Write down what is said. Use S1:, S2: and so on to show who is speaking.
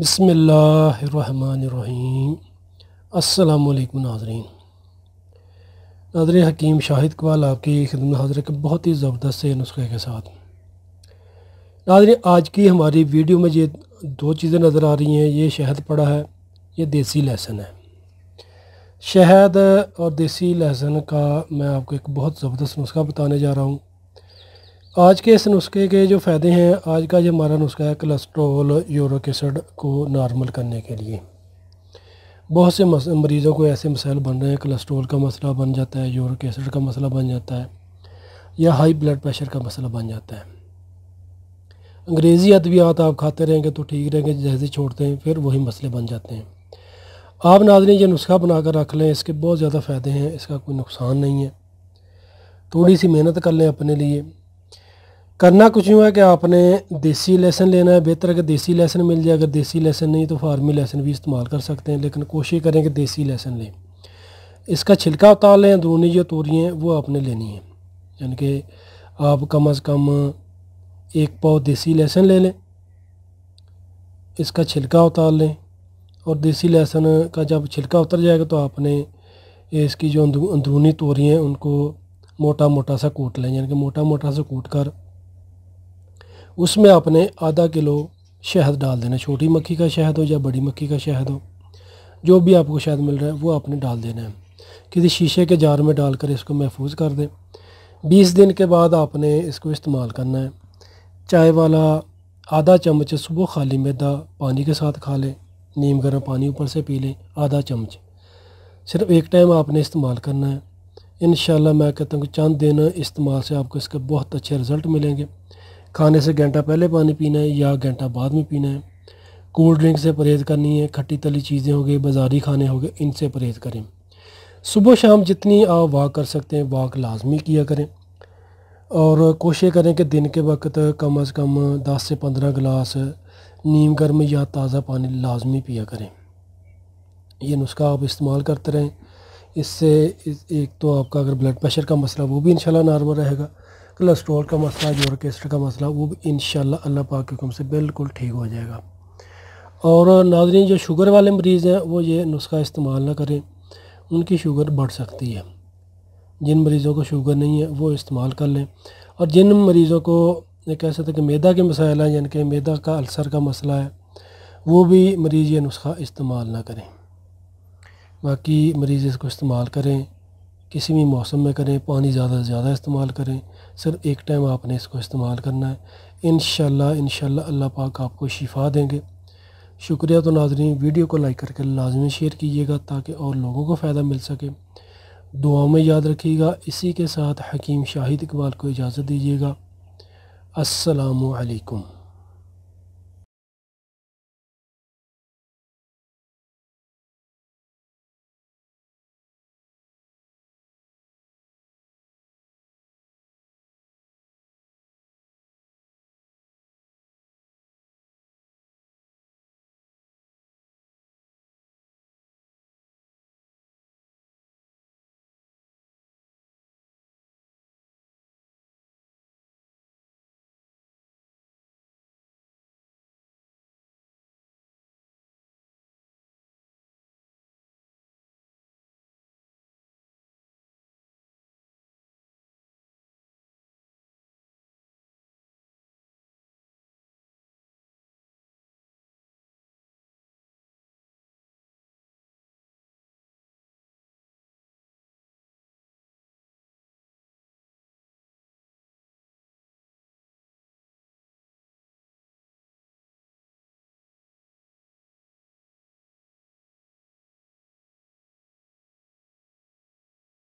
S1: बसमीम अल्लाम नाजरीन नाजर हकीम शाहिद कवाल आपकी खिदमत हाजिर के बहुत ही ज़बरदस्त है नुस्खे के साथ नाजरी आज की हमारी वीडियो में ये दो चीज़ें नज़र आ रही हैं ये शहद पड़ा है ये देसी लहसुन है शहद और देसी लहसुन का मैं आपको एक बहुत ज़बरदस्त नुस्खा बताने जा रहा हूँ आज के इस नुस्खे के जो फ़ायदे हैं आज का ये हमारा नुस्खा है कोलेस्ट्रोल यूरिक एसिड को नॉर्मल करने के लिए बहुत से मरीज़ों को ऐसे मसाइल बन रहे हैं कोलेस्ट्रोल का मसला बन जाता है यूरिक एसिड का मसला बन जाता है या हाई ब्लड प्रेशर का मसला बन जाता है अंग्रेज़ी अद्वियात आप खाते रहेंगे तो ठीक रहेंगे जैसे छोड़ते हैं फिर वही मसले बन जाते हैं आप नाजरी ये नुस्खा बना कर रख लें इसके बहुत ज़्यादा फ़ायदे हैं इसका कोई नुकसान नहीं है थोड़ी सी मेहनत कर लें अपने लिए करना कुछ यूँ है कि आपने देसी लेसन लेना है बेहतर अगर देसी लेसन मिल जाए अगर देसी लेसन नहीं तो फार्मी लेसन भी इस्तेमाल कर सकते हैं लेकिन कोशिश करें कि देसी लेसन लें इसका छिलका उतार लें अंदरूनी जो तोरी हैं वो आपने लेनी है यानी कि आप कम अज़ कम एक पाव देसी लहसन ले लें इसका छिलका उतार लें और देसी लहसन का जब छिलका उतर जाएगा तो आपने इसकी जो अंदरूनी तोरी हैं उनको मोटा मोटा सा कूट लें यानी कि मोटा मोटा सा कूट कर उसमें आपने आधा किलो शहद डाल देना छोटी मक्खी का शहद हो या बड़ी मक्खी का शहद हो जो भी आपको शहद मिल रहा है वो आपने डाल देना है किसी शीशे के जार में डालकर इसको महफूज कर दें बीस दिन के बाद आपने इसको इस्तेमाल करना है चाय वाला आधा चम्मच सुबह खाली मैदा पानी के साथ खा लें नीम गर्म पानी ऊपर से पी लें आधा चम्मच सिर्फ एक टाइम आपने इस्तेमाल करना है इन मैं कहता हूँ कि चंद दिन इस्तेमाल से आपको इसके बहुत अच्छे रिज़ल्ट मिलेंगे खाने से घंटा पहले पानी पीना है या घंटा बाद में पीना है कोल्ड ड्रिंक से परहेज़ करनी है खट्टी तली चीज़ें हो गई बाज़ारी खाने हो गए इनसे परहेज़ करें सुबह शाम जितनी आप वाक कर सकते हैं वाक लाजमी किया करें और कोशिश करें कि दिन के वक्त कम अज़ कम दस से पंद्रह गिलास नीम गर्म या ताज़ा पानी लाजमी पिया करें यह नुस्खा आप इस्तेमाल करते रहें इससे एक तो आपका अगर ब्लड प्रेशर का मसला वो भी इंशाल्लाह नॉर्मल रहेगा कोलेस्ट्रॉल का मसला जो ऑर्केस्ट्रा का मसला वो भी इन अल्लाह पाक के हुक्म से बिल्कुल ठीक हो जाएगा और नाजरीन जो शुगर वाले मरीज़ हैं वो ये नुस्खा इस्तेमाल ना करें उनकी शुगर बढ़ सकती है जिन मरीज़ों को शुगर नहीं है वो इस्तेमाल कर लें और जिन मरीज़ों को कह सकते कि मैदा के मसाइल हैं यानी कि मैदा का अल्सर का मसला है वो भी मरीज़ ये नुस्खा इस्तेमाल ना करें बाकी मरीज़ इसको इस्तेमाल करें किसी भी मौसम में करें पानी ज़्यादा से ज़्यादा इस्तेमाल करें सिर्फ एक टाइम आपने इसको इस्तेमाल करना है इन इन अल्लाह पाक आपको शिफा देंगे शुक्रिया तो नाजरीन वीडियो को लाइक करके लाजमी शेयर कीजिएगा ताकि और लोगों को फ़ायदा मिल सके दुआ में याद रखिएगा इसी के साथ हकीम शाहिद इकबाल को इजाज़त दीजिएगा असलकम